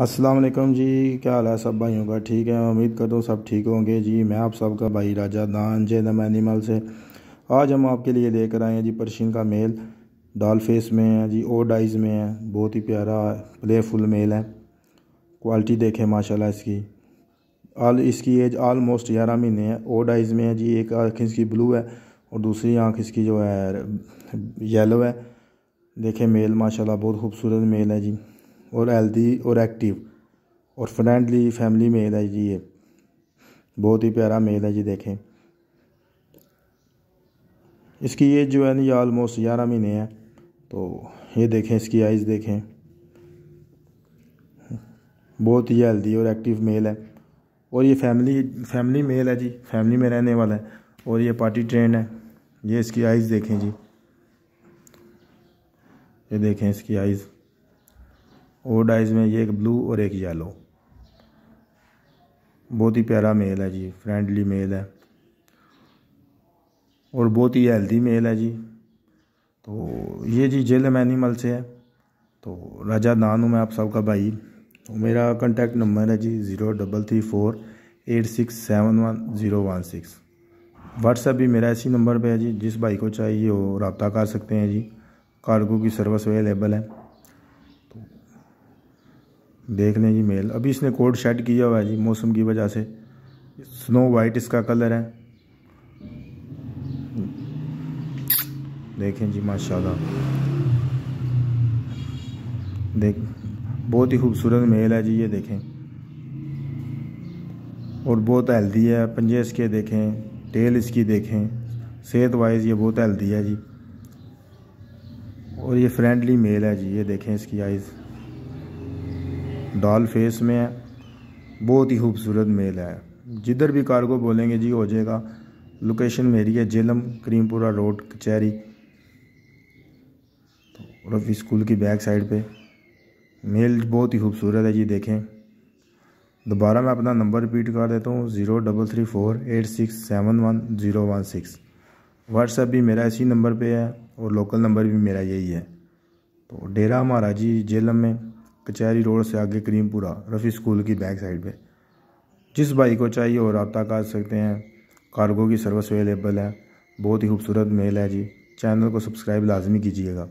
अस्सलाम वालेकुम जी क्या हाल है सब भाइयों का ठीक है उम्मीद करता हूँ सब ठीक होंगे जी मैं आप सबका भाई राजा दान जय दम एनिमल से आज हम आपके लिए लेकर आए हैं जी पर्शियन का मेल डाल फेस में है जी ओ डाइज में है बहुत ही प्यारा प्लेफुल मेल है क्वालिटी देखें माशाल्लाह इसकी आल इसकी एज आलमोस्ट ग्यारह महीने है ओ डाइज में है जी एक आँख इसकी ब्लू है और दूसरी आँख इसकी जो है येलो है देखें मेल माशाल्लाह बहुत खूबसूरत मेल है जी और हेल्दी और एक्टिव और फ्रेंडली फैमिली मेल है जी ये बहुत ही प्यारा मेल है जी देखें इसकी एज जो है ना ये आलमोस्ट ग्यारह महीने हैं तो ये देखें इसकी आइज़ देखें बहुत ही हेल्दी और एक्टिव मेल है और ये फैमिली फैमिली मेल है जी फैमिली में रहने वाला है और ये पार्टी ट्रेन है ये इसकी आइज़ देखें जी ये देखें इसकी आइज़ और डाइज में ये एक ब्लू और एक येलो बहुत ही प्यारा मेल है जी फ्रेंडली मेल है और बहुत ही हेल्दी मेल है जी तो ये जी जेलम एनिमल से है तो राजा दान हूँ मैं आप सबका भाई तो मेरा कॉन्टैक्ट नंबर है जी zero double three four eight six seven one zero one six WhatsApp भी मेरा इसी नंबर पे है जी जिस भाई को चाहिए वो रबता कर सकते हैं जी कार्गो की सर्विस अवेलेबल है देख लें जी मेल अभी इसने कोड शेड किया हुआ है जी मौसम की वजह से स्नो वाइट इसका कलर है देखें जी माशाल्लाह देख बहुत ही खूबसूरत मेल है जी ये देखें और बहुत हेल्दी है पंजे इसके देखें टेल इसकी देखें सेहत वाइज ये बहुत हेल्दी है जी और ये फ्रेंडली मेल है जी ये देखें इसकी आइज़ डाल फेस में है बहुत ही खूबसूरत मेल है जिधर भी कार को बोलेंगे जी हो जाएगा लोकेशन मेरी है जेलम करीमपुरा रोड कचहरी तो रफ़ी स्कूल की बैक साइड पे मेल बहुत ही खूबसूरत है जी देखें दोबारा मैं अपना नंबर रिपीट कर देता हूँ zero double three four eight six seven one zero one six WhatsApp भी मेरा इसी नंबर पे है और लोकल नंबर भी मेरा यही है तो डेरा हमारा जी जेलम में कचहरी रोड से आगे करीमपुरा रफ़ी स्कूल की बैक साइड पे जिस भाई को चाहिए वो रबता कर सकते हैं कार्गो की सर्विस अवेलेबल है बहुत ही खूबसूरत मेल है जी चैनल को सब्सक्राइब लाजमी कीजिएगा